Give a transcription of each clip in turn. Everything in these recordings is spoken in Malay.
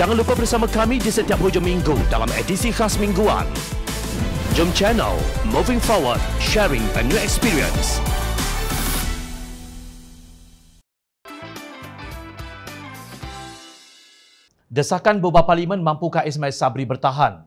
Jangan lupa bersama kami di setiap hujung minggu dalam edisi khas mingguan. Jom channel Moving Forward, sharing a new experience. Desakan Boba Parlimen mampukah Ismail Sabri bertahan?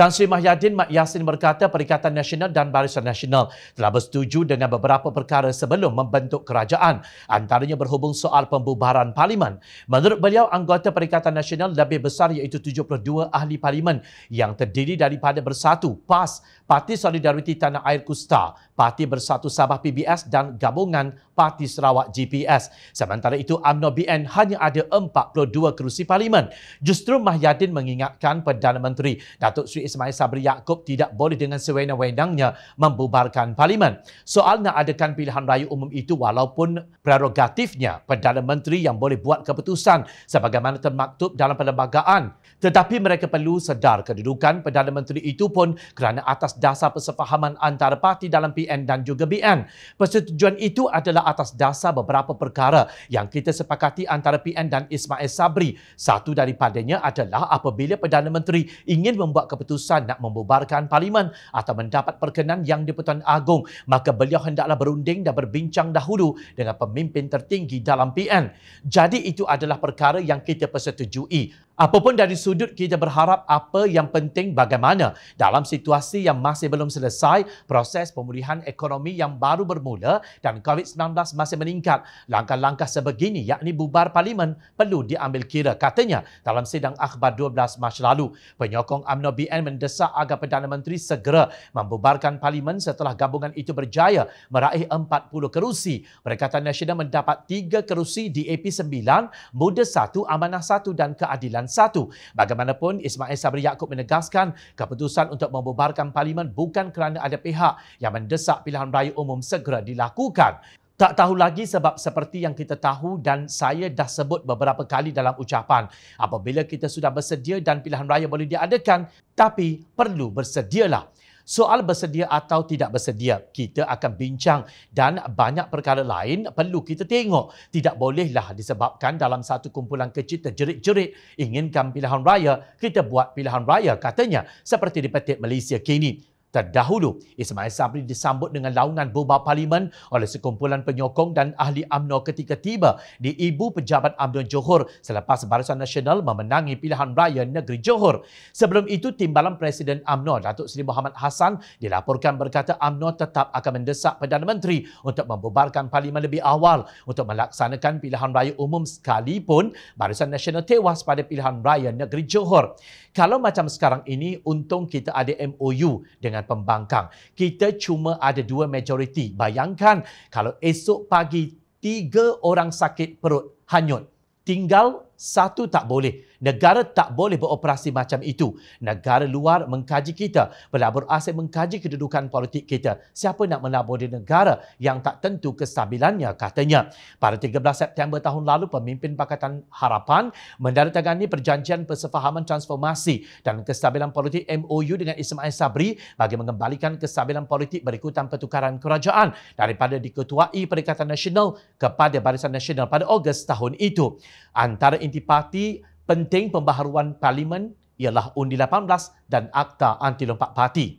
Tan Sri Mahyadin Mat Yasin berkata Perikatan Nasional dan Barisan Nasional telah bersetuju dengan beberapa perkara sebelum membentuk kerajaan antaranya berhubung soal pembubaran parlimen. Menurut beliau anggota Perikatan Nasional lebih besar iaitu 72 ahli parlimen yang terdiri daripada Bersatu, PAS, Parti Solidariti Tanah Air Kusta, Parti Bersatu Sabah PBS dan gabungan Parti Sarawak GPS. Sementara itu UMNO BN hanya ada 42 kerusi parlimen. Justru Mahyadin mengingatkan Perdana Menteri Datuk Sri Ismail Sabri Yaakob tidak boleh dengan sewenang-wenangnya membubarkan parlimen. Soalnya adakan pilihan raya umum itu walaupun prerogatifnya Perdana Menteri yang boleh buat keputusan sebagaimana termaktub dalam perlembagaan. Tetapi mereka perlu sedar kedudukan Perdana Menteri itu pun kerana atas dasar persefahaman antara parti dalam PN dan juga BN. Persetujuan itu adalah atas dasar beberapa perkara yang kita sepakati antara PN dan Ismail Sabri. Satu daripadanya adalah apabila Perdana Menteri ingin membuat keputusan keputusan nak membubarkan parlimen atau mendapat perkenan yang di-Pertuan Agong, maka beliau hendaklah berunding dan berbincang dahulu dengan pemimpin tertinggi dalam PN. Jadi itu adalah perkara yang kita persetujui. Apapun dari sudut kita berharap apa yang penting bagaimana dalam situasi yang masih belum selesai proses pemulihan ekonomi yang baru bermula dan COVID-19 masih meningkat. Langkah-langkah sebegini yakni bubar parlimen perlu diambil kira katanya dalam sidang akhbar 12 Mac lalu. Penyokong UMNO BN mendesak agar Perdana Menteri segera membubarkan parlimen setelah gabungan itu berjaya meraih 40 kerusi. Perikatan Nasional mendapat 3 kerusi di DAP 9, Muda 1, Amanah 1 dan Keadilan satu. Bagaimanapun, Ismail Sabri Yaakob menegaskan keputusan untuk membubarkan parlimen bukan kerana ada pihak yang mendesak pilihan raya umum segera dilakukan. Tak tahu lagi sebab seperti yang kita tahu dan saya dah sebut beberapa kali dalam ucapan. Apabila kita sudah bersedia dan pilihan raya boleh diadakan, tapi perlu bersedialah soal bersedia atau tidak bersedia kita akan bincang dan banyak perkara lain perlu kita tengok tidak bolehlah disebabkan dalam satu kumpulan kecil terjerit-jerit inginkan pilihan raya kita buat pilihan raya katanya seperti di petik Malaysia kini Terdahulu, Ismail Sabri disambut dengan laungan bomba parlimen oleh sekumpulan penyokong dan ahli AMNO ketika tiba di Ibu Pejabat AMNO Johor selepas Barisan Nasional memenangi pilihan raya negeri Johor. Sebelum itu, Timbalan Presiden AMNO Datuk Seri Muhammad Hassan dilaporkan berkata AMNO tetap akan mendesak Perdana Menteri untuk membubarkan parlimen lebih awal untuk melaksanakan pilihan raya umum sekalipun Barisan Nasional tewas pada pilihan raya negeri Johor. Kalau macam sekarang ini, untung kita ada MOU dengan dengan pembangkang. Kita cuma ada dua majoriti. Bayangkan kalau esok pagi tiga orang sakit perut hanyut. Tinggal satu tak boleh. Negara tak boleh beroperasi macam itu. Negara luar mengkaji kita. Pelabur asing mengkaji kedudukan politik kita. Siapa nak melabur di negara yang tak tentu kestabilannya katanya. Pada 13 September tahun lalu, pemimpin Pakatan Harapan mendaratangani perjanjian persefahaman transformasi dan kestabilan politik MOU dengan Ismail Sabri bagi mengembalikan kestabilan politik berikutan pertukaran kerajaan daripada diketuai Perikatan Nasional kepada Barisan Nasional pada Ogos tahun itu. Antara inti parti penting pembaharuan parlimen ialah Undi 18 dan Akta Anti Lompat Parti.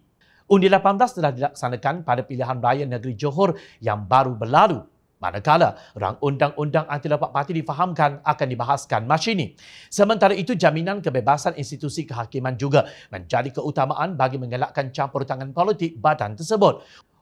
Undi 18 telah dilaksanakan pada pilihan raya negeri Johor yang baru berlalu. Manakala, rang undang-undang anti lompat parti difahamkan akan dibahaskan masa ini. Sementara itu, jaminan kebebasan institusi kehakiman juga menjadi keutamaan bagi mengelakkan campur tangan politik badan tersebut.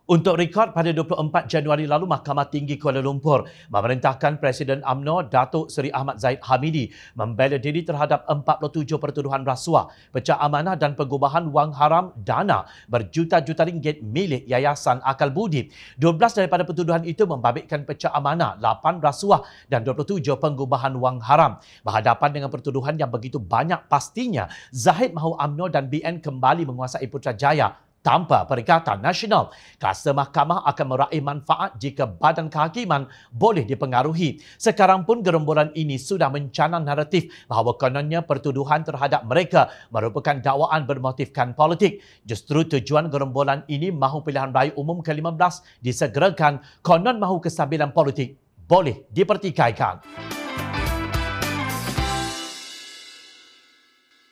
Untuk rekod pada 24 Januari lalu, Mahkamah Tinggi Kuala Lumpur memerintahkan Presiden AMNO Datuk Seri Ahmad Zaid Hamidi membela diri terhadap 47 pertuduhan rasuah, pecah amanah dan pengubahan wang haram dana berjuta-juta ringgit milik Yayasan Akal Budi. 12 daripada pertuduhan itu membabitkan pecah amanah, 8 rasuah dan 27 pengubahan wang haram. Berhadapan dengan pertuduhan yang begitu banyak pastinya, Zahid mahu AMNO dan BN kembali menguasai Putrajaya Tanpa Perikatan Nasional, kasta mahkamah akan meraih manfaat jika badan kehakiman boleh dipengaruhi. Sekarang pun gerombolan ini sudah mencanang naratif bahawa kononnya pertuduhan terhadap mereka merupakan dakwaan bermotifkan politik. Justru tujuan gerombolan ini mahu pilihan raya umum ke-15 disegerakan konon mahu kestabilan politik boleh dipertikaikan.